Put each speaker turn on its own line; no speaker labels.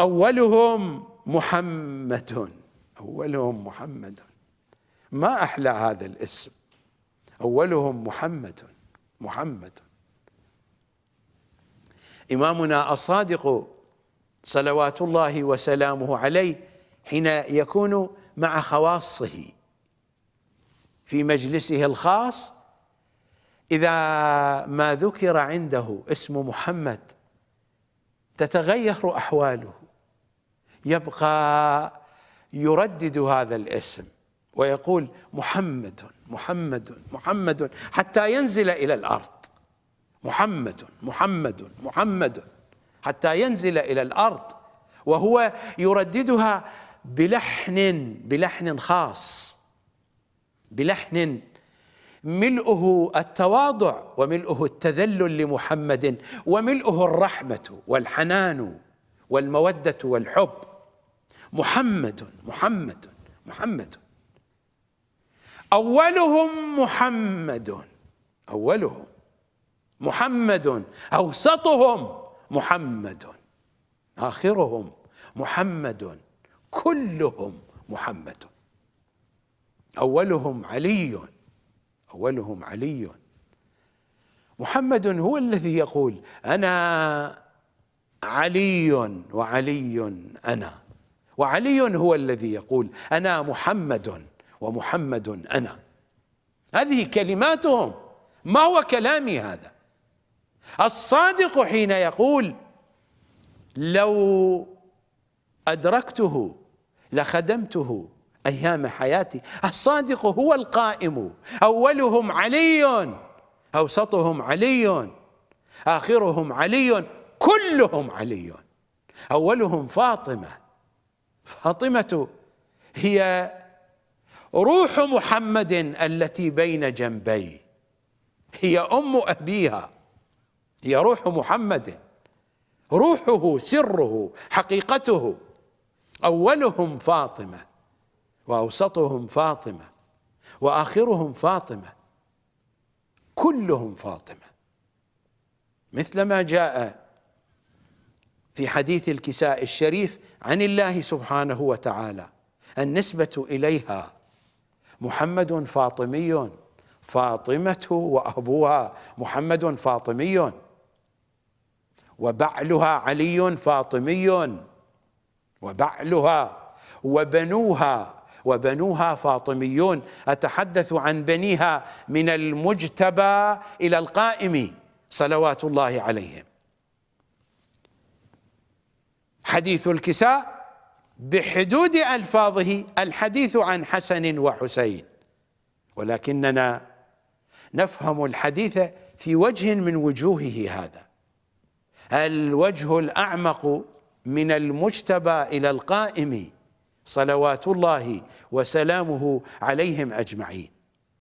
أولهم محمد أولهم محمد ما أحلى هذا الاسم أولهم محمد محمد إمامنا الصادق صلوات الله وسلامه عليه حين يكون مع خواصه في مجلسه الخاص إذا ما ذكر عنده اسم محمد تتغير احواله يبقى يردد هذا الاسم ويقول محمد محمد محمد حتى ينزل الى الارض محمد محمد محمد حتى ينزل الى الارض وهو يرددها بلحن بلحن خاص بلحن ملؤه التواضع وملؤه التذلل لمحمد وملؤه الرحمه والحنان والموده والحب محمد محمد محمد اولهم محمد اولهم محمد اوسطهم محمد اخرهم محمد كلهم محمد اولهم علي أولهم علي محمد هو الذي يقول أنا علي وعلي أنا وعلي هو الذي يقول أنا محمد ومحمد أنا هذه كلماتهم ما هو كلامي هذا الصادق حين يقول لو أدركته لخدمته أيام حياتي الصادق هو القائم أولهم علي أوسطهم علي آخرهم علي كلهم علي أولهم فاطمة فاطمة هي روح محمد التي بين جنبي هي أم أبيها هي روح محمد روحه سره حقيقته أولهم فاطمة واوسطهم فاطمه واخرهم فاطمه كلهم فاطمه مثل ما جاء في حديث الكساء الشريف عن الله سبحانه وتعالى النسبه اليها محمد فاطمي فاطمه وابوها محمد فاطمي وبعلها علي فاطمي وبعلها وبنوها وبنوها فاطميون أتحدث عن بنيها من المجتبى إلى القائم صلوات الله عليهم حديث الكساء بحدود ألفاظه الحديث عن حسن وحسين ولكننا نفهم الحديث في وجه من وجوهه هذا الوجه الأعمق من المجتبى إلى القائم صلوات الله وسلامه عليهم اجمعين